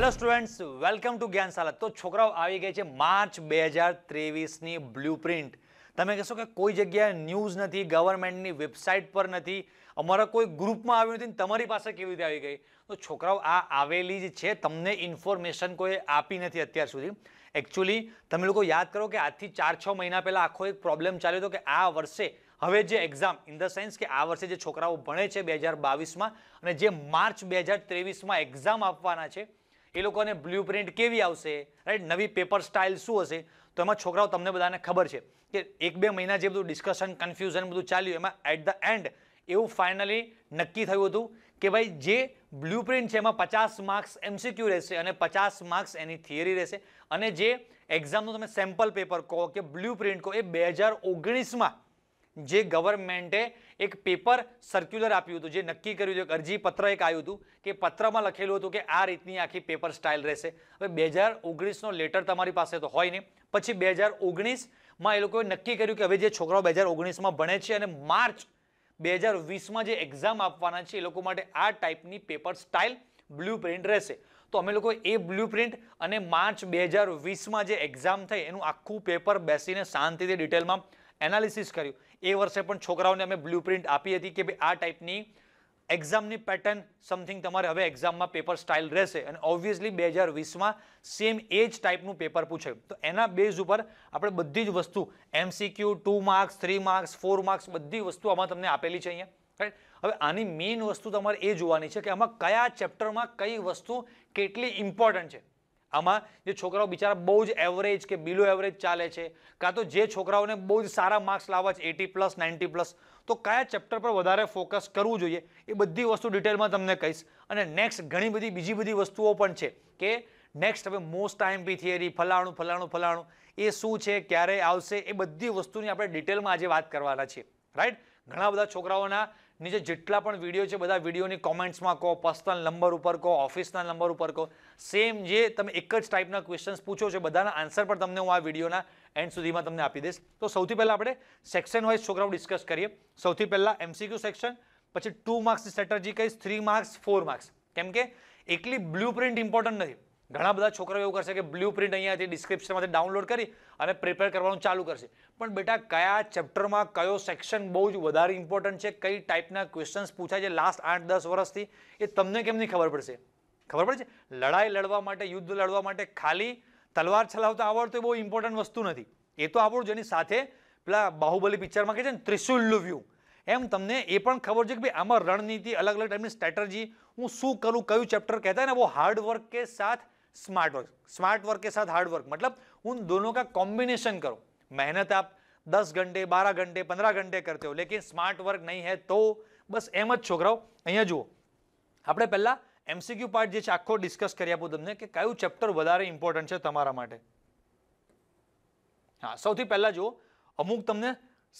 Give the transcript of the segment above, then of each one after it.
hello students welcome to Gyanshala તો છોકરાઓ આવી ગઈ છે માર્ચ બે હજાર ત્રેવીસની બ્લુ પ્રિન્ટ તમે કહેશો કે કોઈ જગ્યાએ ન્યૂઝ નથી ગવર્મેન્ટની વેબસાઇટ પર નથી અમારા કોઈ ગ્રુપમાં આવ્યું નથી તમારી પાસે કેવી રીતે આવી ગઈ તો છોકરાઓ આ આવેલી જ છે તમને ઇન્ફોર્મેશન કોઈ આપી નથી અત્યાર સુધી એકચ્યુઅલી તમે લોકો યાદ કરો કે આજથી ચાર છ મહિના પહેલાં આખો એક પ્રોબ્લેમ ચાલ્યો હતો કે આ વર્ષે હવે જે એક્ઝામ ઇન ધ સેન્સ કે આ વર્ષે જે છોકરાઓ ભણે છે બે હજાર બાવીસમાં અને જે માર્ચ બે હજાર ત્રેવીસમાં એક્ઝામ આપવાના છે એ લોકોને બ્લુ પ્રિન્ટ કેવી આવશે રાઈટ નવી પેપર સ્ટાઇલ શું હશે તો એમાં છોકરાઓ તમને બધાને ખબર છે કે એક બે મહિના જે બધું ડિસ્કશન કન્ફ્યુઝન બધું ચાલ્યું એમાં એટ ધ એન્ડ એવું ફાઇનલી નક્કી થયું હતું કે ભાઈ જે બ્લુ પ્રિન્ટ છે એમાં પચાસ માર્ક્સ એમસીક્યુ રહેશે અને પચાસ માર્ક્સ એની થિયરી રહેશે અને જે એક્ઝામનું તમે સેમ્પલ પેપર કહો કે બ્લુ પ્રિન્ટ કહો એ બે હજાર ઓગણીસમાં જે ગવર્મેન્ટે એક પેપર સર્ક્યુલર આપ્યું હતું જે નક્કી કર્યું હતું એક અરજી પત્ર એક આવ્યું હતું કે પત્રમાં લખેલું હતું કે આ રીતની આખી પેપર સ્ટાઇલ રહેશે હવે બે હજાર ઓગણીસનો લેટર તમારી પાસે તો હોય નહીં પછી બે હજાર ઓગણીસમાં એ લોકોએ નક્કી કર્યું કે હવે જે છોકરાઓ બે હજાર ઓગણીસમાં ભણે છે અને માર્ચ બે હજાર વીસમાં જે એક્ઝામ આપવાના છે એ લોકો માટે આ ટાઈપની પેપર સ્ટાઇલ બ્લુ પ્રિન્ટ રહેશે તો અમે લોકો એ બ્લુ પ્રિન્ટ અને માર્ચ બે હજાર વીસમાં જે એક્ઝામ થઈ એનું આખું પેપર બેસીને શાંતિથી ડિટેલમાં એનાલિસિસ કર્યું એ વર્ષે પણ છોકરાઓને અમે બ્લુ આપી હતી કે ભાઈ આ ટાઈપની એક્ઝામની પેટર્ન સમથિંગ તમારે હવે એક્ઝામમાં પેપર સ્ટાઇલ રહેશે અને ઓબ્વિયસલી બે હજાર વીસમાં સેમ એ જ ટાઈપનું પેપર પૂછે તો એના બેઝ ઉપર આપણે બધી જ વસ્તુ MCQ two marks three marks four marks બધી વસ્તુ આમાં તમને આપેલી છે અહીંયા રાઈટ હવે આની મેઇન વસ્તુ તમારે એ જોવાની છે કે આમાં કયા ચેપ્ટરમાં કઈ વસ્તુ કેટલી ઇમ્પોર્ટન્ટ છે આમાં જે છોકરાઓ બિચારા બહુ જ એવરેજ કે બિલો એવરેજ ચાલે છે કાં તો જે છોકરાઓને બહુ જ સારા માર્ક્સ લાવવા છે એટી પ્લસ નાઇન્ટી પ્લસ તો કયા ચેપ્ટર પર વધારે ફોકસ કરવું જોઈએ એ બધી વસ્તુ ડિટેલમાં તમને કહીશ અને નેક્સ્ટ ઘણી બધી બીજી બધી વસ્તુઓ પણ છે કે નેક્સ્ટ હવે મોસ્ટ ટાઈમ પી થિયરી ફલાણું ફલાણું ફલાણું એ શું છે ક્યારે આવશે એ બધી વસ્તુની આપણે ડિટેલમાં આજે વાત કરવાના છીએ રાઈટ ઘણા બધા છોકરાઓના નીચે જેટલા પણ વિડીયો છે બધા વિડીયોની કોમેન્ટ્સમાં કહો પર્સનલ નંબર ઉપર કહો ઓફિસના નંબર ઉપર કહો સેમ જે તમે એક જ ટાઈપના ક્વેશ્ચન્સ પૂછો છો બધાના આન્સર પણ તમને હું આ વિડીયોના એન્ડ સુધીમાં તમને આપી દઈશ તો સૌથી પહેલાં આપણે સેક્શન વાઇઝ છોકરાઓ ડિસ્કસ કરીએ સૌથી પહેલાં એમસીક્યુ સેક્શન પછી ટુ માર્ક્સની સ્ટ્રેટર્જી કહીશ થ્રી માર્ક્સ ફોર માર્ક્સ કેમ કે એકલી બ્લુ પ્રિન્ટ ઇમ્પોર્ટન્ટ નથી ઘણા બધા છોકરાઓ એવું કરશે કે બ્લુ પ્રિન્ટ અહીંયાથી ડિસ્ક્રિપ્શનમાંથી ડાઉનલોડ કરી અને પ્રિપેર કરવાનું ચાલુ કરશે પણ બેટા કયા ચેપ્ટરમાં કયો સેક્શન બહુ જ વધારે ઇમ્પોર્ટન્ટ છે કઈ ટાઈપના ક્વેશ્ચન્સ પૂછાય છે લાસ્ટ આઠ દસ વર્ષથી એ તમને કેમ ખબર પડશે ખબર પડે છે લડાઈ લડવા માટે યુદ્ધ લડવા માટે ખાલી તલવાર ચલાવતા આવડતું એ બહુ ઇમ્પોર્ટન્ટ વસ્તુ નથી એ તો આપણું જેની સાથે પેલા બાહુબલી પિક્ચરમાં કહે છે ને ત્રિશુલનું વ્યૂ એમ તમને એ પણ ખબર છે કે ભાઈ આમાં રણનીતિ અલગ અલગ ટાઈપની સ્ટ્રેટર્જી હું શું કરું કયું ચેપ્ટર કહેતા ને બહુ હાર્ડવર્ક કે સાથ स्मार्ट वर्क स्मार्ट वर्क के साथ हार्ड वर्क मतलब उन दोनों का कॉम्बिनेशन करो मेहनत आप 10 घंटे 12 घंटे 15 घंटे करते हो लेकिन સ્માર્ટ વર્ક નહીં હે તો બસ એમ જ છોકરાઓ અહીંયા જુઓ આપણે પહેલાં એમસીક્યુ પાર્ટ જે છે આખો ડિસ્કસ કરી આપું તમને કે કયું ચેપ્ટર વધારે ઇમ્પોર્ટન્ટ છે તમારા માટે હા સૌથી પહેલાં જુઓ અમુક તમને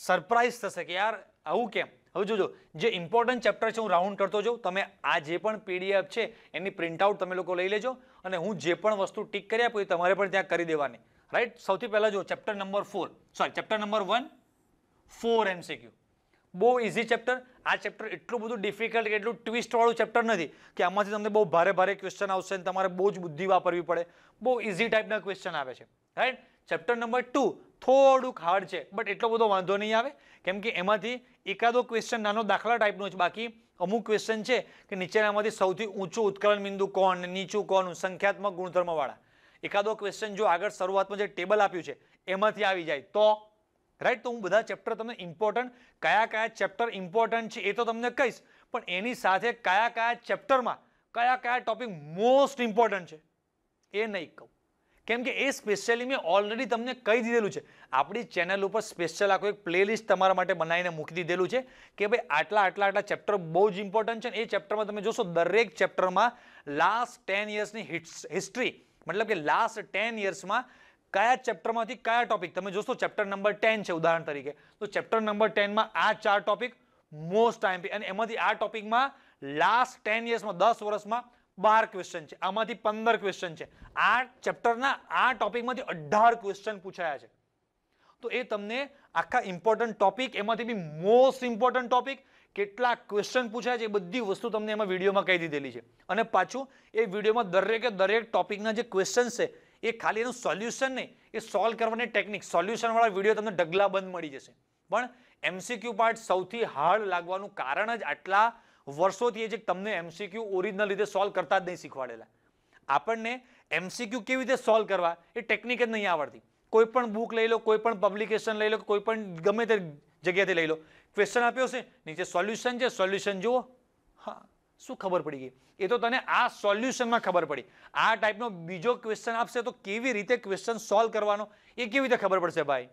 સરપ્રાઇઝ થશે કે યાર આવું કેમ હવે જોજો જે ઇમ્પોર્ટન્ટ ચેપ્ટર છે હું રાઉન્ડ કરતો જાઉં તમે આ જે પણ પીડીએફ છે એની પ્રિન્ટઆઉટ તમે લોકો લઈ લેજો અને હું જે પણ વસ્તુ ટીક કરી આપું એ તમારે પણ ત્યાં કરી દેવાની રાઈટ સૌથી પહેલાં જો chapter number four sorry chapter number one four MCQ બહુ ઇઝી ચેપ્ટર આ ચેપ્ટર એટલું બધું ડિફિકલ્ટ કે એટલું ટ્વિસ્ટવાળું ચેપ્ટર નથી કે આમાંથી તમને બહુ ભારે ભારે ક્વેશ્ચન આવશે અને તમારે બહુ જ બુદ્ધિ વાપરવી પડે બહુ ઇઝી ટાઈપના ક્વેશ્ચન આવે છે રાઈટ ચેપ્ટર નંબર ટુ થોડુંક હાર્ડ છે બટ એટલો બધો વાંધો નહીં આવે કેમ કે એમાંથી એકાદો ક્વેશ્ચન નાનો દાખલા ટાઈપનો છે બાકી અમુક ક્વેશ્ચન છે કે નીચેનામાંથી સૌથી ઊંચું ઉત્કલન બિંદુ કોણ નીચું કોણ સંખ્યાત્મક ગુણધર્મવાળા એકાદો ક્વેશ્ચન જો આગળ શરૂઆતમાં જે ટેબલ આપ્યું છે એમાંથી આવી જાય તો રાઈટ તો હું બધા ચેપ્ટર તમને ઇમ્પોર્ટન્ટ કયા કયા ચેપ્ટર ઇમ્પોર્ટન્ટ છે એ તો તમને કહીશ પણ એની સાથે કયા કયા ચેપ્ટરમાં કયા કયા ટોપિક મોસ્ટ ઇમ્પોર્ટન્ટ છે એ નહીં કહું કેમ કે એ સ્પેશિયલી મેં ઓલરેડી તમને કહી દીધેલું છે આપણી ચેનલ ઉપર સ્પેશિયલ આખું એક પ્લેલિસ્ટ તમારા માટે બનાવીને મૂકી દીધેલું છે કે ભાઈ આટલા આટલા આટલા ચેપ્ટર બહુ જ ઇમ્પોર્ટન્ટ છે એ ચેપ્ટરમાં તમે જોશો દરેક ચેપ્ટરમાં લાસ્ટ ટેન યર્સની હિસ્ટ્રી મતલબ કે લાસ્ટ ટેન યર્સમાં કયા ચેપ્ટરમાંથી કયા ટોપિક તમે જોશો ચેપ્ટર નંબર ટેન છે ઉદાહરણ તરીકે તો ચેપ્ટર નંબર ટેનમાં આ ચાર ટોપિક મોસ્ટ ટાઈમ અને એમાંથી આ ટોપિકમાં લાસ્ટ ટેન યર્સમાં દસ વર્ષમાં બાર ક્વેશ્ચન છે આમાંથી પંદર ક્વેશ્ચન છે આ ચેપ્ટરના આ ટોપિકમાંથી અઢાર ક્વેશ્ચન પૂછાયા છે તો એ તમને આખા ઇમ્પોર્ટન્ટ ટોપિક એમાંથી બી મોસ્ટ ઇમ્પોર્ટન્ટ ટોપિક કેટલા ક્વેશ્ચન પૂછાય છે એ બધી વસ્તુ તમને એમાં વિડીયોમાં કહી દીધેલી છે અને પાછું એ વિડીયોમાં દરેકે દરેક ટોપિકના જે ક્વેશ્ચન છે એ ખાલી એનું સોલ્યુશન નહીં એ સોલ્વ કરવાની ટેકનિક સોલ્યુશનવાળા વિડીયો તમને ઢગલાબંધ મળી જશે પણ એમસીક્યુ પાર્ટ સૌથી હાર્ડ લાગવાનું કારણ જ આટલા વર્ષોથી એ જે તમને એમસીક્યુ ઓરિજિનલ રીતે સોલ્વ કરતા જ નહીં શીખવાડેલા આપણને એમસીક્યુ કેવી રીતે સોલ્વ કરવા એ ટેકનિક જ નહીં આવડતી કોઈ પણ બુક લઈ લો કોઈ પણ પબ્લિકેશન લઈ લો કોઈ પણ ગમે તે જગ્યાથી લઈ લો ક્વેશ્ચન આપ્યો છે નીચે સોલ્યુશન છે સોલ્યુશન જુઓ હા શું ખબર પડી ગઈ એ તો તને આ સોલ્યુશનમાં ખબર પડી આ ટાઈપનો બીજો ક્વેશ્ચન આપશે તો કેવી રીતે ક્વેશ્ચન સોલ્વ કરવાનો એ કેવી રીતે ખબર પડશે ભાઈ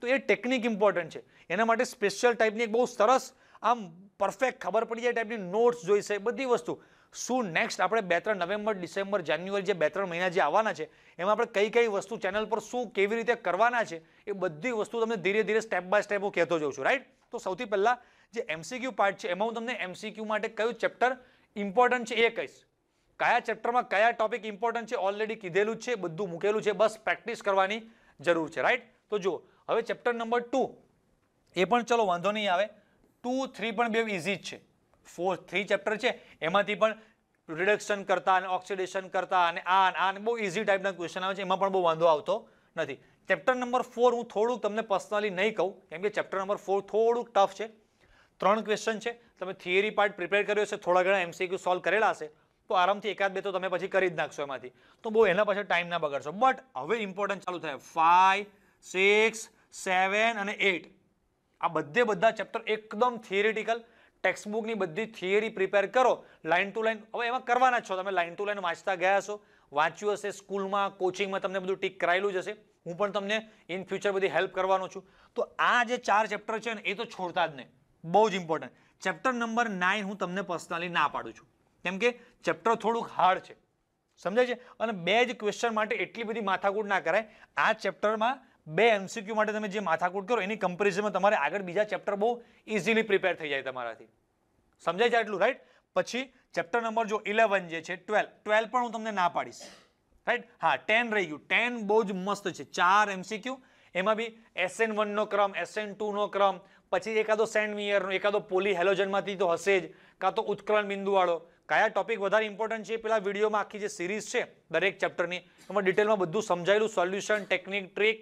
તો એ ટેકનિક ઇમ્પોર્ટન્ટ છે એના માટે સ્પેશિયલ ટાઈપની એક બહુ સરસ આમ પરફેક્ટ ખબર પડી જાય ટાઈપની નોટ્સ જોઈશે બધી વસ્તુ શું નેક્સ્ટ આપણે બે ત્રણ નવેમ્બર ડિસેમ્બર જાન્યુઆરી જે બે ત્રણ મહિના જે આવવાના છે એમાં આપણે કઈ કઈ વસ્તુ ચેનલ પર શું કેવી રીતે કરવાના છે એ બધી વસ્તુ તમને ધીરે ધીરે સ્ટેપ બાય સ્ટેપ હું કહેતો જઉં છું રાઈટ તો સૌથી પહેલાં જે એમસીક્યુ પાર્ટ છે એમાં હું તમને એમસીક્યુ માટે કયું ચેપ્ટર ઇમ્પોર્ટન્ટ છે એ કહીશ કયા ચેપ્ટરમાં કયા ટોપિક ઇમ્પોર્ટન્ટ છે ઓલરેડી કીધેલું છે બધું મૂકેલું છે બસ પ્રેક્ટિસ કરવાની જરૂર છે રાઈટ તો જુઓ હવે ચેપ્ટર નંબર ટુ એ પણ ચલો વાંધો નહીં આવે ટુ થ્રી પણ બે ઇઝી જ છે ફોર થ્રી ચેપ્ટર છે એમાંથી પણ રિડક્શન કરતા અને ઓક્સિડેશન કરતા અને આ આ બહુ ઇઝી ટાઈપના ક્વેશ્ચન આવે છે એમાં પણ બહુ વાંધો આવતો નથી ચેપ્ટર નંબર ફોર હું થોડુંક તમને પર્સનલી નહીં કહું કેમ કે ચેપ્ટર નંબર ફોર થોડુંક ટફ છે ત્રણ ક્વેશ્ચન છે તમે થિયરી પાર્ટ પ્રિપેર કર્યો છે થોડા ઘણા એમસીક્યુ સોલ્વ કરેલા હશે તો આરામથી એકાદ બે તો તમે પછી કરી જ નાખશો એમાંથી તો બહુ એના પાછળ ટાઈમ ના બગાડશો બટ હવે ઇમ્પોર્ટન્ટ ચાલુ થાય ફાઈવ સિક્સ સેવન અને એટ આ બધે બધા ચેપ્ટર એકદમ થિયરિટિકલ ટેક્સ્ટબુકની બધી થિયરી પ્રિપેર કરો લાઇન ટુ લાઇન હવે એમાં કરવાના જ છો તમે લાઇન ટુ લાઇન વાંચતા ગયા છો વાંચ્યું હશે સ્કૂલમાં કોચિંગમાં તમને બધું ટીક કરાયેલું જ હશે હું પણ તમને ઇન ફ્યુચર બધી હેલ્પ કરવાનો છું તો આ જે ચાર ચેપ્ટર છે ને એ તો છોડતા જ નહીં બહુ જ ઇમ્પોર્ટન્ટ ચેપ્ટર નંબર નાઇન હું તમને પર્સનલી ના પાડું છું કેમ કે ચેપ્ટર થોડુંક હાર્ડ છે સમજાય છે અને બે જ ક્વેશ્ચન માટે એટલી બધી માથાકૂટ ના કરાય આ ચેપ્ટરમાં બે એમસીક્યુ માટે તમે જે માથાકૂટ કરો એની કમ્પેરિઝનમાં તમારે આગળ બીજા ચેપ્ટર બહુ ઇઝીલી પ્રિપેર થઈ જાય તમારાથી સમજાય છે એટલું રાઈટ પછી ચેપ્ટર નંબર જો ઇલેવન જે છે ટ્વેલ્વ ટ્વેલ્વ પણ હું તમને ના પાડીશ રાઈટ હા ટેન રહી ગયું ટેન બહુ જ મસ્ત છે ચાર એમસીક્યુ એમાં બી એસએન વનનો ક્રમ એસએન ટુનો ક્રમ પછી એકાદો સેન્ડ મિયરનો એકાદો પોલી હેલોજનમાંથી તો હશે જ કાં તો ઉત્કલન બિંદુવાળો કયા ટોપિક વધારે ઇમ્પોર્ટન્ટ છે પેલા વિડીયોમાં આખી જે સિરીઝ છે દરેક ચેપ્ટરની એમાં ડિટેલમાં બધું સમજાયેલું સોલ્યુશન ટેકનિક ટ્રીક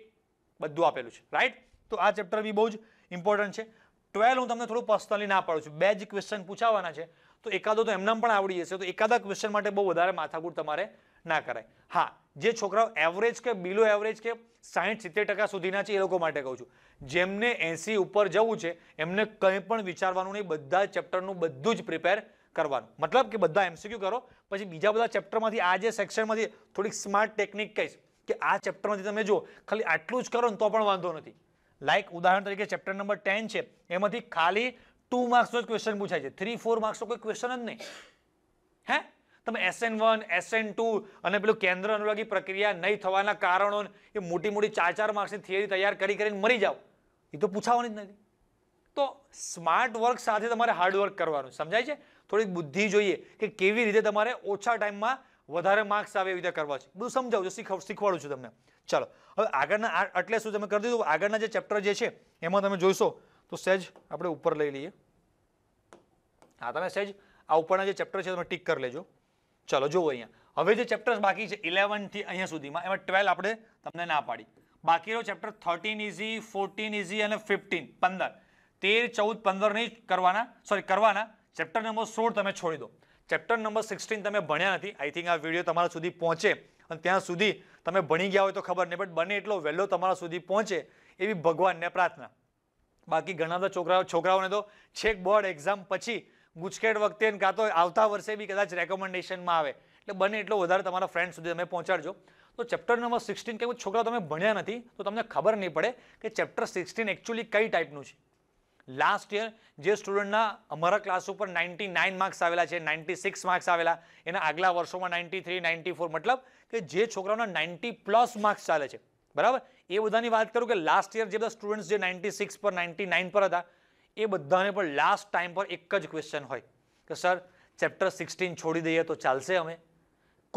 બધું આપેલું છે રાઈટ તો આ ચેપ્ટર બી બહુ જ ઇમ્પોર્ટન્ટ છે ટ્વેલ્વ હું તમને થોડું પર્સનલી ના પાડું છું બે જ ક્વેશ્ચન પૂછાવાના છે તો એકાદો તો એમને પણ આવડી જશે તો એકાદા ક્વેશ્ચન માટે બહુ વધારે માથાકૂટ તમારે ના કરાય હા જે છોકરાઓ એવરેજ કે બિલો એવરેજ કે સાહીઠ સિત્તેર ટકા સુધીના છે એ લોકો માટે કહું છું જેમને એસી ઉપર જવું છે એમને કંઈ પણ વિચારવાનું નહીં બધા ચેપ્ટરનું બધું જ પ્રિપેર કરવાનું મતલબ કે બધા એમસીક્યુ કરો પછી બીજા બધા ચેપ્ટરમાંથી આ જે સેક્શનમાંથી થોડીક સ્માર્ટ ટેકનિક કહીશ કે આ ચેપ્ટરમાંથી તમે જો ખાલી આટલું જ કરો ને તો પણ વાંધો નથી લાઈક ઉદાહરણ તરીકે ચેપ્ટર નંબર ટેન છે એમાંથી ખાલી ટુ માર્ક્સનો જ ક્વેશ્ચન પૂછાય છે થ્રી ફોર માર્ક્સનો કોઈ ક્વેશ્ચન જ નહીં હે તમે એસએન વન એસએન ટુ અને પેલું કેન્દ્ર અનુરાગી પ્રક્રિયા નહીં થવાના કારણો એ મોટી મોટી ચાર ચાર માર્ક્સની થિયરી તૈયાર કરી કરીને મરી જાઓ એ તો પૂછાવાની જ નથી તો સ્માર્ટ વર્ક સાથે તમારે હાર્ડવર્ક કરવાનું સમજાય છે થોડીક બુદ્ધિ જોઈએ કે કેવી રીતે તમારે ઓછા ટાઈમમાં વધારે માર્ક્સ આવે એવી રીતે કરવા છે બધું સમજાવું છું શીખવાડું છું તમને ચાલો હવે આગળના એટલે શું તમે કરી દીધું આગળના જે ચેપ્ટર જે છે એમાં તમે જોઈશો તો સહેજ આપણે ઉપર લઈ લઈએ હા તમે સહેજ આ ઉપરના જે ચેપ્ટર છે તમે ટીક કરી લેજો ચલો જુઓ અહીંયા હવે જે ચેપ્ટર્સ બાકી છે ઇલેવનથી અહીંયા સુધીમાં એમાં ટ્વેલ્વ આપણે તમને ના પાડી બાકીનો chapter thirteen easy fourteen easy અને ફિફ્ટીન પંદર તેર ચૌદ પંદર નહીં કરવાના સોરી કરવાના ચેપ્ટર નંબર સોળ તમે છોડી દો ચેપ્ટર નંબર સિક્સટીન તમે ભણ્યા નથી આઈ થિંક આ વિડીયો તમારા સુધી પહોંચે અને ત્યાં સુધી તમે ભણી ગયા હોય તો ખબર નહીં બટ બને એટલો વહેલો તમારા સુધી પહોંચે એવી ભગવાનને પ્રાર્થના બાકી ઘણા બધા છોકરાઓ છોકરાઓને તો છેક બોર્ડ એક્ઝામ પછી ગુજકેટ વખતે કાં તો આવતા વર્ષે બી કદાચ રેકમેન્ડેશનમાં આવે એટલે બને એટલો વધારે તમારા ફ્રેન્ડ સુધી તમે પહોંચાડજો તો ચેપ્ટર નંબર સિક્સટીન કે છોકરા તમે ભણ્યા નથી તો તમને ખબર નહીં પડે કે ચેપ્ટર સિક્સટીન એકચ્યુઅલી કઈ ટાઈપનું છે લાસ્ટ યર જે સ્ટુડન્ટના અમારા ક્લાસ ઉપર નાઇન્ટી નાઇન માર્ક્સ આવેલા છે નાઇન્ટી સિક્સ માર્ક્સ આવેલા એના આગલા વર્ષોમાં નાઇન્ટી થ્રી નાઇન્ટી ફોર મતલબ કે જે છોકરાઓના નાઇન્ટી પ્લસ માર્ક્સ ચાલે છે બરાબર એ બધાની વાત કરું કે લાસ્ટ યર જે બધા સ્ટુડન્ટ્સ જે નાઇન્ટી સિક્સ પર નાઇન્ટી નાઇન પર હતા એ બધાને પણ લાસ્ટ ટાઈમ પર એક જ ક્વેશ્ચન હોય કે સર ચેપ્ટર સિક્સટીન છોડી દઈએ તો ચાલશે અમે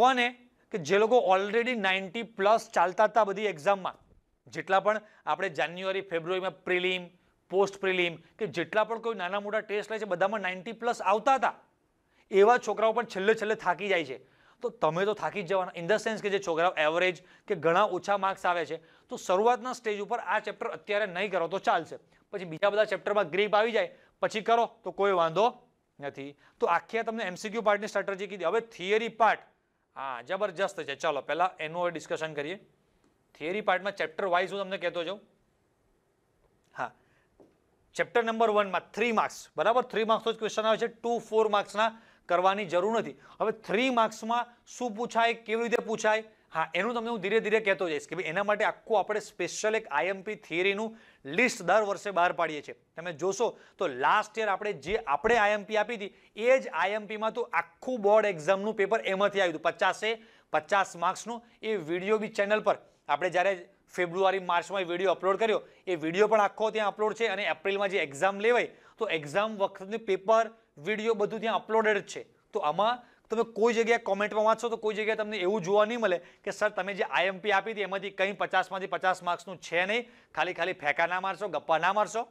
કોને કે જે લોકો ઓલરેડી નાઇન્ટી પ્લસ ચાલતા હતા બધી એક્ઝામમાં જેટલા પણ આપણે જાન્યુઆરી ફેબ્રુઆરીમાં પ્રિલિમ પોસ્ટ પ્રિલિમ કે જેટલા પણ કોઈ નાના મોટા ટેસ્ટ લે છે બધામાં નાઇન્ટી પ્લસ આવતા હતા એવા છોકરાઓ પણ છેલ્લે છેલ્લે થાકી જાય છે તો તમે તો થાકી જ જવાના ઇન ધ સેન્સ કે જે છોકરાઓ એવરેજ કે ઘણા ઓછા માર્ક્સ આવે છે તો શરૂઆતના સ્ટેજ ઉપર આ ચેપ્ટર અત્યારે નહીં કરો તો ચાલશે પછી બીજા બધા ચેપ્ટરમાં ગ્રીપ આવી જાય પછી કરો તો કોઈ વાંધો નથી તો આખી આ તમને એમસીક્યુ પાર્ટની સ્ટ્રેટર્જી કીધી હવે થિયરી પાર્ટ હા જબરજસ્ત છે ચલો પહેલાં એનું હવે ડિસ્કશન કરીએ થિયરી પાર્ટમાં ચેપ્ટર વાઇઝ હું તમને કહેતો જાઉં હા ચેપ્ટર નંબર વનમાં થ્રી માર્ક્સ બરાબર થ્રી માર્ક્સનો જ ક્વેશ્ચન આવે છે ટુ ફોર માર્ક્સના કરવાની જરૂર નથી હવે થ્રી માર્ક્સમાં શું પૂછાય કેવી રીતે પૂછાય હા એનું તમને હું ધીરે ધીરે કહેતો જઈશ કે એના માટે આખું આપણે સ્પેશિયલ એક આઈએમપી થિયરીનું લિસ્ટ દર વર્ષે બહાર પાડીએ છીએ તમે જોશો તો લાસ્ટ યર આપણે જે આપણે આઈએમપી આપી હતી એ જ આઈએમપીમાં તો આખું બોર્ડ એક્ઝામનું પેપર એમાંથી આવ્યું હતું પચાસે પચાસ માર્ક્સનું એ વિડીયો બી ચેનલ પર આપણે જ્યારે ફેબ્રુઆરી માર્ચમાં વિડીયો અપલોડ કર્યો એ વિડીયો પણ આખો ત્યાં અપલોડ છે અને એપ્રિલમાં જે એક્ઝામ લેવાય તો એક્ઝામ વખતનું પેપર વિડીયો બધું ત્યાં અપલોડેડ છે તો આમાં તમે કોઈ જગ્યાએ કોમેન્ટમાં વાંચશો તો કોઈ જગ્યાએ તમને એવું જોવા નહીં મળે કે સર તમે જે આઈએમપી આપી હતી એમાંથી કંઈ પચાસમાંથી પચાસ માર્ક્સનું છે નહીં ખાલી ખાલી ફેંકા ના મારશો ગપ્પા ના મારશો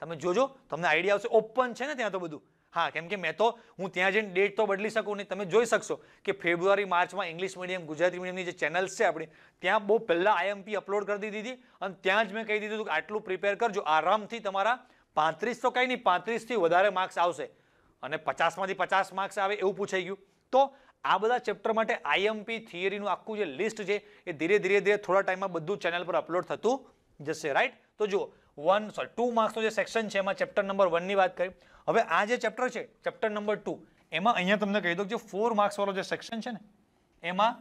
તમે જોજો તમને આઈડિયા આવશે ઓપન છે ને ત્યાં તો બધું હા કેમ કે મેં તો હું ત્યાં જઈને ડેટ તો બદલી શકું નહીં તમે જોઈ શકશો કે ફેબ્રુઆરી માર્ચમાં ઇંગ્લિશ મીડિયમ ગુજરાતી મીડિયમની જે ચેનલ્સ છે આપણી ત્યાં બહુ પહેલાં આઈએમપી અપલોડ કરી દીધી હતી અને ત્યાં જ મેં કહી દીધું કે આટલું પ્રિપેર કરજો આરામથી તમારા પાંત્રીસ તો કંઈ નહીં પાંત્રીસથી વધારે માર્ક્સ આવશે અને પચાસમાંથી પચાસ માર્ક્સ આવે એવું પૂછાઈ ગયું તો આ બધા ચેપ્ટર માટે આઈએમપી થિયરીનું આખું જે લિસ્ટ છે એ ધીરે ધીરે ધીરે થોડા ટાઈમમાં બધું ચેનલ પર અપલોડ થતું જશે રાઈટ તો જુઓ વન સોરી ટુ માર્ક્સનું જે સેક્શન છે એમાં ચેપ્ટર નંબર વનની વાત કરી હવે આ જે ચેપ્ટર છે ચેપ્ટર નંબર ટુ એમાં અહીંયા તમને કહી દઉં કે ફોર માર્ક્સવાળો જે સેક્શન છે ને એમાં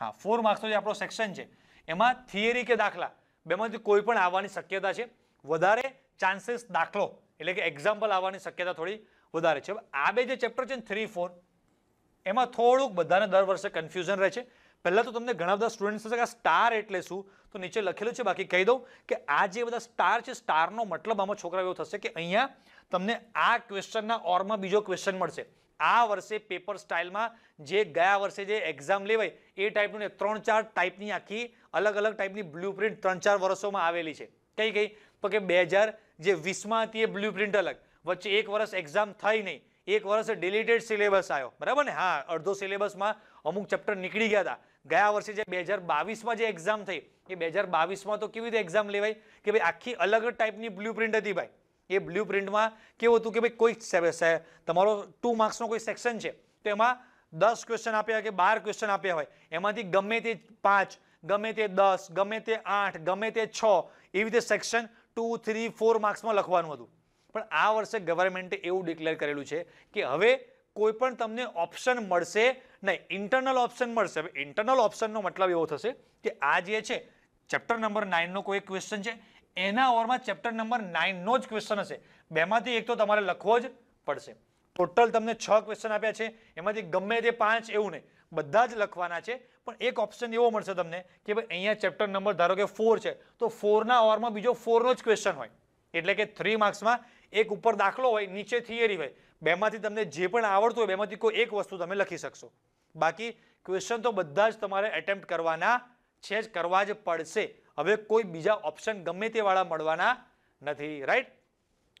હા ફોર માર્ક્સનો જે આપણો સેક્શન છે એમાં થિયરી કે દાખલા બેમાંથી કોઈ પણ આવવાની શક્યતા છે વધારે ચાન્સીસ દાખલો એટલે કે એક્ઝામ્પલ આવવાની શક્યતા થોડી વધારે છે આ બે જે ચેપ્ટર છે ને થ્રી ફોર એમાં થોડુંક બધાને દર વર્ષે કન્ફ્યુઝન રહે છે પહેલાં તો તમને ઘણા બધા સ્ટુડન્ટ્સ થશે કે સ્ટાર એટલે શું તો નીચે લખેલું છે બાકી કહી દઉં કે આ જે બધા સ્ટાર છે સ્ટારનો મતલબ આમાં છોકરા એવો થશે કે અહીંયા તમને આ ક્વેશ્ચનના ઓરમાં બીજો ક્વેશ્ચન મળશે આ વર્ષે પેપર સ્ટાઇલમાં જે ગયા વર્ષે જે એક્ઝામ લેવાય એ ટાઈપનું ને ત્રણ ચાર ટાઈપની આખી અલગ અલગ ટાઈપની બ્લુ પ્રિન્ટ ત્રણ ચાર વર્ષોમાં આવેલી છે કઈ કઈ તો કે બે હજાર જે વીસમાં હતી એ બ્લુ પ્રિન્ટ અલગ વચ્ચે એક વર્ષ એક્ઝામ થઈ નહીં એક વર્ષે ડિલીટેડ સિલેબસ આવ્યો બરાબર ને હા અડધો સિલેબસમાં અમુક ચેપ્ટર નીકળી ગયા હતા ગયા વર્ષે જે બે હજાર બાવીસમાં જે એક્ઝામ થઈ એ બે હજાર બાવીસમાં તો કેવી રીતે એક્ઝામ લેવાય કે ભાઈ આખી અલગ જ ટાઈપની બ્લુ પ્રિન્ટ હતી ભાઈ એ બ્લુ પ્રિન્ટમાં કેવું હતું કે ભાઈ કોઈ તમારો ટુ માર્ક્સનો કોઈ સેક્શન છે તો એમાં દસ ક્વેશ્ચન આપ્યા કે બાર ક્વેશ્ચન આપ્યા હોય એમાંથી ગમે તે પાંચ ગમે તે દસ ગમે તે આઠ ગમે તે છ એવી રીતે સેક્શન ટુ થ્રી ફોર માર્ક્સમાં લખવાનું હતું પણ આ વર્ષે ગવર્મેન્ટે એવું ડિક્લેર કરેલું છે કે હવે કોઈ પણ તમને ઓપ્શન મળશે નહીં ઇન્ટરનલ ઓપ્શન મળશે હવે ઇન્ટરનલ ઓપ્શનનો મતલબ એવો થશે કે આ જે છે ચેપ્ટર નંબર નાઇનનો કોઈ ક્વેશ્ચન છે એના ઓવરમાં ચેપ્ટર નંબર નાઇનનો જ ક્વેશ્ચન હશે બેમાંથી એક તો તમારે લખવો જ પડશે ટોટલ તમને છ ક્વેશ્ચન આપ્યા છે એમાંથી ગમે તે પાંચ એવું નહીં બધા જ લખવાના છે પણ એક ઓપ્શન એવો મળશે તમને કે ભાઈ અહીંયા ચેપ્ટર નંબર ધારો કે ફોર છે તો ફોરના ઓવરમાં બીજો ફોરનો જ ક્વેશ્ચન હોય એટલે કે થ્રી માર્ક્સમાં એક ઉપર દાખલો હોય નીચે થિયરી હોય બેમાંથી તમને જે પણ આવડતું હોય બેમાંથી કોઈ એક વસ્તુ તમે લખી શકશો બાકી ક્વેશ્ચન તો બધા જ તમારે એટેમ્પ્ટ કરવાના છે જ કરવા જ પડશે હવે કોઈ બીજા ઓપ્શન ગમે તેવાળા મળવાના નથી રાઈટ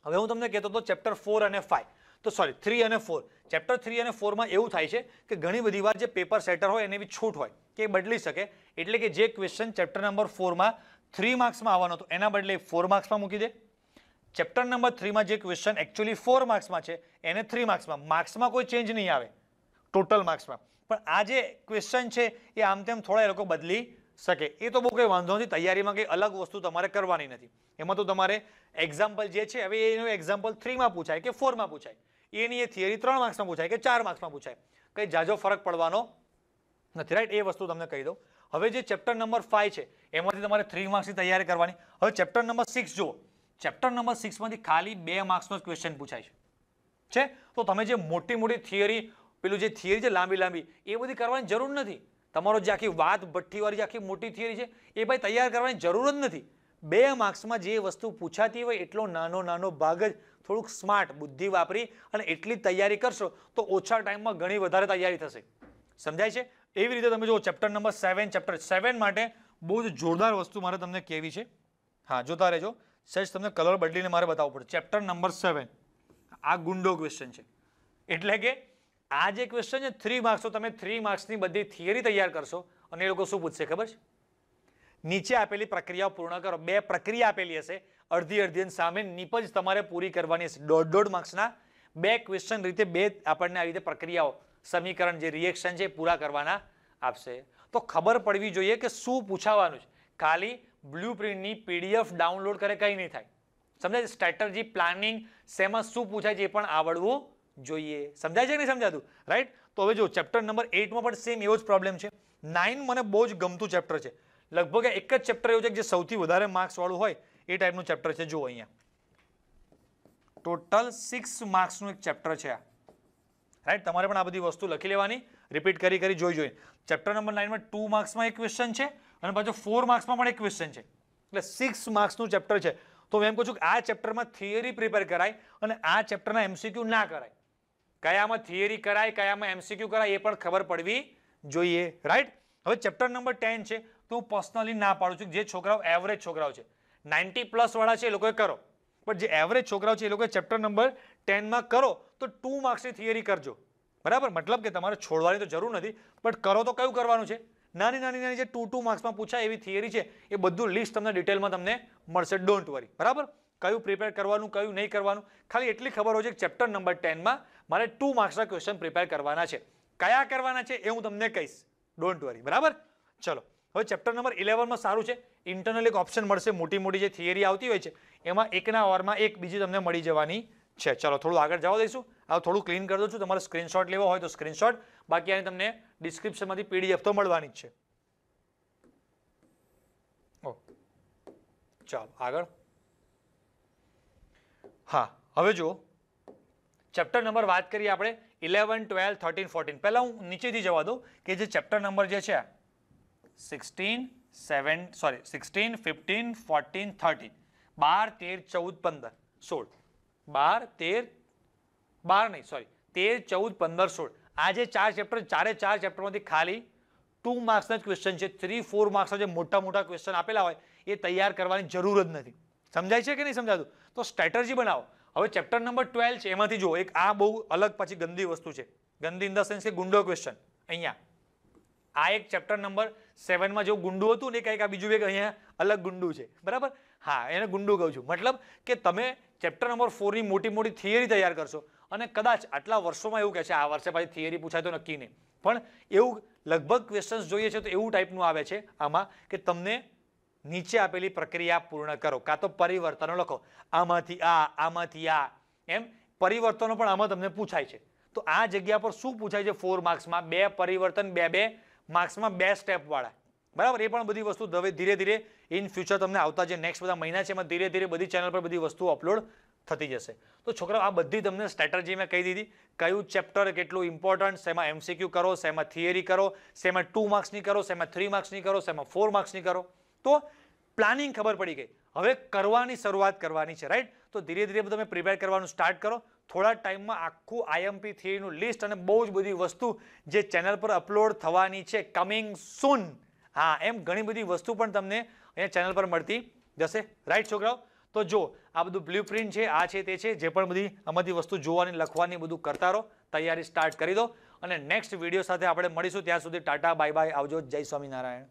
હવે હું તમને કહેતો હતો ચેપ્ટર ફોર અને ફાઇવ તો સોરી થ્રી અને ફોર ચેપ્ટર થ્રી અને ફોરમાં એવું થાય છે કે ઘણી બધી વાર જે પેપર સેટર હોય એને બી છૂટ હોય કે બદલી શકે એટલે કે જે ક્વેશ્ચન ચેપ્ટર નંબર ફોરમાં થ્રી માર્ક્સમાં આવવાનો હતો એના બદલે ફોર માર્ક્સમાં મૂકી દે ચેપ્ટર નંબર થ્રીમાં જે ક્વેશ્ચન એકચ્યુઅલી ફોર માર્ક્સમાં છે એને થ્રી માર્ક્સમાં માર્ક્સમાં કોઈ ચેન્જ નહીં આવે ટોટલ માર્ક્સમાં પણ આ જે ક્વેશ્ચન છે એ આમ તેમ થોડા એ લોકો બદલી શકે એ તો બહુ કંઈ વાંધો નથી તૈયારીમાં કંઈ અલગ વસ્તુ તમારે કરવાની નથી એમાં તો તમારે એક્ઝામ્પલ જે છે હવે એનું એક્ઝામ્પલ થ્રીમાં પૂછાય કે ફોરમાં પૂછાય એની એ થિયરી ત્રણ માર્ક્સમાં પૂછાય કે ચાર માર્ક્સમાં પૂછાય કંઈ જાજો ફરક પડવાનો નથી રાઈટ એ વસ્તુ તમને કહી દઉં હવે જે ચેપ્ટર નંબર ફાઇવ છે એમાંથી તમારે થ્રી માર્ક્સની તૈયારી કરવાની હવે ચેપ્ટર નંબર સિક્સ જુઓ ચેપ્ટર નંબર સિક્સમાંથી ખાલી બે માર્ક્સનો જ ક્વેશ્ચન પૂછાય છે છે તો તમે જે મોટી મોટી થિયરી પેલું જે થિયરી છે લાંબી લાંબી એ બધી કરવાની જરૂર નથી તમારો જે આખી વાત ભઠ્ઠીવાળી જે આખી મોટી થિયરી છે એ ભાઈ તૈયાર કરવાની જરૂર જ નથી બે માર્ક્સમાં જે વસ્તુ પૂછાતી હોય એટલો નાનો નાનો ભાગ જ થોડુંક સ્માર્ટ બુદ્ધિ વાપરી અને એટલી તૈયારી કરશો તો ઓછા ટાઈમમાં ઘણી વધારે તૈયારી થશે સમજાય છે એવી રીતે તમે જો chapter number seven chapter seven માટે બહુ જ જોરદાર વસ્તુ મારે તમને કહેવી છે હા જોતા રહેજો સહેજ તમને કલર બદલીને મારે બતાવવું પડે ચેપ્ટર નંબર સેવન આ ગુંડો ક્વેશ્ચન છે એટલે કે આ જે ક્વેશ્ચન છે થ્રી માર્ક્સો તમે થ્રી માર્ક્સની બધી થિયરી તૈયાર કરશો અને એ લોકો શું પૂછશે ખબર છે નીચે આપેલી પ્રક્રિયાઓ પૂર્ણ કરો બે પ્રક્રિયા આપેલી હશે અડધી અડધી સામે નીપજ તમારે પૂરી કરવાની હશે દોઢ દોઢ માર્ક્સના બે ક્વેશ્ચન રીતે બે આપણને આવી રીતે પ્રક્રિયાઓ સમીકરણ જે રિએક્શન છે પૂરા કરવાના આપશે તો ખબર પડવી જોઈએ કે શું પૂછાવાનું છે ખાલી બ્લુ પ્રિન્ટની પીડીએફ ડાઉનલોડ કરે કંઈ નહીં થાય સમજાય સ્ટ્રેટર્જી પ્લાનિંગ શેમાં શું પૂછાય છે એ પણ આવડવું જોઈએ સમજાય છે કે નહીં સમજાતું રાઈટ તો હવે જો ચેપ્ટર નંબર એઇટમાં પણ સેમ એવો જ પ્રોબ્લેમ છે નાઇન મને બહુ જ ગમતું ચેપ્ટર છે લગભગ એક જ ચેપ્ટર એવું છે કે જે સૌથી વધારે માર્ક્સવાળું હોય એ ટાઈપનું ચેપ્ટર છે જુઓ અહીંયા ટોટલ સિક્સ માર્ક્સનું એક ચેપ્ટર છે આ રાઈટ તમારે પણ આ બધી વસ્તુ લખી લેવાની રિપીટ કરી કરી જોઈ જોઈએ ચેપ્ટર નંબર નાઇનમાં ટુ માર્ક્સમાં એક ક્વેશ્ચન છે અને પાછો ફોર માર્ક્સમાં પણ એક ક્વેશ્ચન છે એટલે સિક્સ માર્ક્સનું ચેપ્ટર છે તો હું એમ કહું છું કે આ ચેપ્ટરમાં થિયરી પ્રિપેર કરાય અને આ ચેપ્ટરના એમસીક્યુ ના કરાય કયામાં થિયરી કરાય કયામાં એમસીક્યુ કરાય એ પણ ખબર પડવી જોઈએ રાઈટ હવે ચેપ્ટર નંબર ટેન છે તો હું પર્સનલી ના પાડું છું જે છોકરાઓ એવરેજ છોકરાઓ છે નાઇન્ટી પ્લસ વાળા છે એ લોકોએ કરો પણ જે એવરેજ છોકરાઓ છે એ લોકોએ ચેપ્ટર નંબર ટેનમાં કરો તો ટુ માર્ક્સની થિયરી કરજો બરાબર મતલબ કે તમારે છોડવાની તો જરૂર નથી બટ કરો તો કયું કરવાનું છે નાની નાની નાની જે ટુ ટુ માર્ક્સમાં પૂછાય એવી થિયરી છે એ બધું લિસ્ટ તમને ડિટેલમાં તમને મળશે ડોન્ટ વરી બરાબર કયું પ્રિપેર કરવાનું કયું નહીં કરવાનું ખાલી એટલી ખબર હોય છે કે ચેપ્ટર નંબર ટેનમાં મારે ટુ માર્ક્સના ક્વેશ્ચન પ્રિપેર કરવાના છે કયા કરવાના છે એ હું તમને કહીશ ડોન્ટ વરી બરાબર ચલો હવે ચેપ્ટર નંબર ઇલેવનમાં સારું છે ઇન્ટરનલ એક ઓપ્શન મળશે મોટી મોટી જે થિયરી આવતી હોય છે એમાં એકના ઓરમાં એક બીજી તમને મળી જવાની છે ચલો થોડું આગળ જવા દઈશું હવે થોડું ક્લીન કરી દઉં છું તમારે સ્ક્રીનશોટ લેવો હોય તો સ્ક્રીનશોટ બાકી આની તમને ડિસ્ક્રિપ્શનમાંથી પીડીએફ તો મળવાની જ છે ઓ ચાલો આગળ હા હવે જુઓ ચેપ્ટર નંબર વાત કરીએ આપણે ઇલેવન ટ્વેલ્વ થર્ટીન ફોર્ટીન પહેલાં હું નીચેથી જવા દઉં કે જે ચેપ્ટર નંબર જે છે sixteen seven sorry sixteen fifteen fourteen thirteen બાર તેર ચૌદ પંદર સોળ બાર તેર બાર નહીં સોરી તેર ચૌદ પંદર સોળ આ જે ચાર ચેપ્ટર ચારે ચાર ચેપ્ટરમાંથી ખાલી ટુ માર્ક્સના જ ક્વેશ્ચન છે થ્રી ફોર માર્ક્સના જે મોટા મોટા ક્વેશ્ચન આપેલા હોય એ તૈયાર કરવાની જરૂર જ નથી સમજાય છે કે નહીં સમજાતું તો સ્ટ્રેટર્જી બનાવો હવે ચેપ્ટર નંબર ટ્વેલ્વ છે એમાંથી જુઓ એક આ બહુ અલગ પછી ગંદી વસ્તુ છે ગંદી ઇન ધ સેન્સ કે ગુંડો ક્વેશ્ચન અહીંયા આ એક ચેપ્ટર નંબર સેવનમાં જેવું ગુંડું હતું ને કંઈક આ બીજું એક અહીંયા અલગ ગુંડું છે બરાબર હા એને ગુંડું કહું છું મતલબ કે તમે ચેપ્ટર નંબર ફોરની મોટી મોટી થિયરી તૈયાર કરશો અને કદાચ આટલા વર્ષોમાં એવું કહે છે આ વર્ષે પછી થિયરી પૂછાય તો નક્કી નહીં પણ એવું લગભગ ક્વેશ્ચન્સ જોઈએ છે તો એવું ટાઈપનું આવે છે આમાં કે તમને નીચે આપેલી પ્રક્રિયા પૂર્ણ કરો કાં તો પરિવર્તનો લખો આમાંથી આ આમાંથી આ એમ પરિવર્તનો પણ આમાં તમને પૂછાય છે તો આ જગ્યા પર શું પૂછાય છે ફોર માર્ક્સમાં બે પરિવર્તન બે બે માર્ક્સમાં બે સ્ટેપવાળા બરાબર એ પણ બધી વસ્તુ ધીરે ધીરે ઇન ફ્યુચર તમને આવતા જે નેક્સ્ટ બધા મહિના છે એમાં ધીરે ધીરે બધી ચેનલ પર બધી વસ્તુ અપલોડ થતી જશે તો છોકરાઓ આ બધી તમને સ્ટ્રેટર્જી મેં કહી દીધી કયું ચેપ્ટર કેટલું ઇમ્પોર્ટન્ટ શેમાં એમસીક્યુ કરો શેમાં થિયરી કરો શેમાં ટુ માર્ક્સની કરો શેમાં થ્રી માર્ક્સની કરો શેમાં ફોર માર્ક્સની કરો તો પ્લાનિંગ ખબર પડી ગઈ હવે કરવાની શરૂઆત કરવાની છે રાઈટ તો ધીરે ધીરે તમે પ્રિપેર કરવાનું સ્ટાર્ટ કરો થોડા ટાઈમમાં આખું આઈએમપી થિયરીનું લિસ્ટ અને બહુ જ બધી વસ્તુ જે ચેનલ પર અપલોડ થવાની છે કમિંગ સૂન હા એમ ઘણી બધી વસ્તુ પણ તમને અહીંયા ચેનલ પર મળતી જશે રાઈટ છોકરાઓ તો જો આ બધું બ્લ્યુપ્રિન્ટ છે આ છે તે છે જે પણ બધી આમાંથી વસ્તુ જોવાની લખવાની બધું કરતા રહો તૈયારી સ્ટાર્ટ કરી દો અને નેક્સ્ટ વિડીયો સાથે આપણે મળીશું ત્યાં સુધી ટાટા બાય બાય આવજો જય સ્વામિનારાયણ